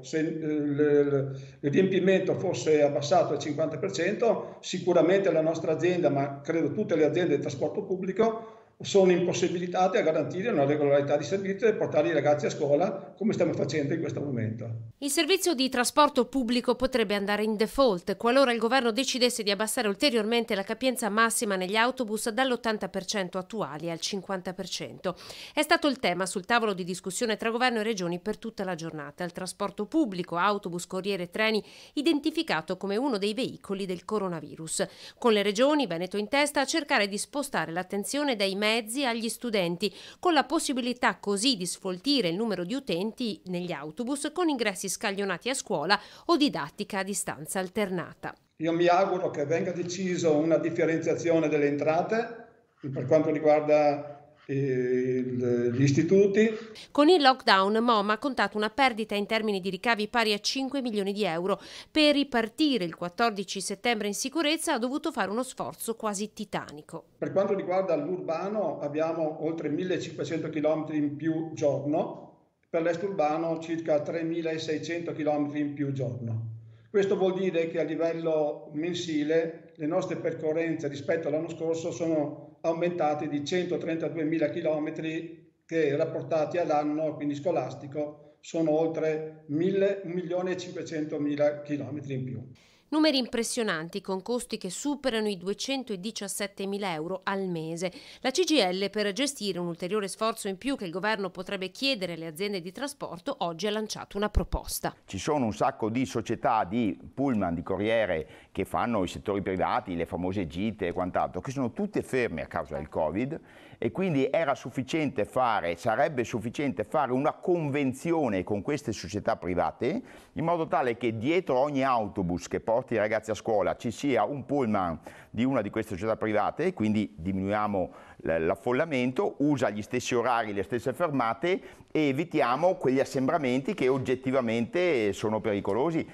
Se il riempimento fosse abbassato al 50%, sicuramente la nostra azienda, ma credo tutte le aziende di trasporto pubblico, sono impossibilitate a garantire una regolarità di servizio e portare i ragazzi a scuola come stiamo facendo in questo momento. Il servizio di trasporto pubblico potrebbe andare in default qualora il governo decidesse di abbassare ulteriormente la capienza massima negli autobus dall'80% attuali al 50%. È stato il tema sul tavolo di discussione tra governo e regioni per tutta la giornata. Il trasporto pubblico, autobus, corriere e treni, identificato come uno dei veicoli del coronavirus. Con le regioni, Veneto in testa, a cercare di spostare l'attenzione dai mezzi mezzi agli studenti, con la possibilità così di sfoltire il numero di utenti negli autobus con ingressi scaglionati a scuola o didattica a distanza alternata. Io mi auguro che venga deciso una differenziazione delle entrate per quanto riguarda gli istituti. Con il lockdown MOM ha contato una perdita in termini di ricavi pari a 5 milioni di euro. Per ripartire il 14 settembre in sicurezza ha dovuto fare uno sforzo quasi titanico. Per quanto riguarda l'urbano abbiamo oltre 1500 km in più giorno, per l'esturbano circa 3600 km in più giorno. Questo vuol dire che a livello mensile le nostre percorrenze rispetto all'anno scorso sono aumentate di 132.000 km che rapportati all'anno, quindi scolastico, sono oltre 1.500.000 km in più. Numeri impressionanti con costi che superano i 217 mila euro al mese. La CGL per gestire un ulteriore sforzo in più che il governo potrebbe chiedere alle aziende di trasporto oggi ha lanciato una proposta. Ci sono un sacco di società di pullman, di corriere che fanno i settori privati, le famose gite e quant'altro, che sono tutte ferme a causa del Covid e quindi era sufficiente fare, sarebbe sufficiente fare una convenzione con queste società private in modo tale che dietro ogni autobus che porta porti i ragazzi a scuola ci sia un pullman di una di queste società private e quindi diminuiamo l'affollamento, usa gli stessi orari, le stesse fermate e evitiamo quegli assembramenti che oggettivamente sono pericolosi.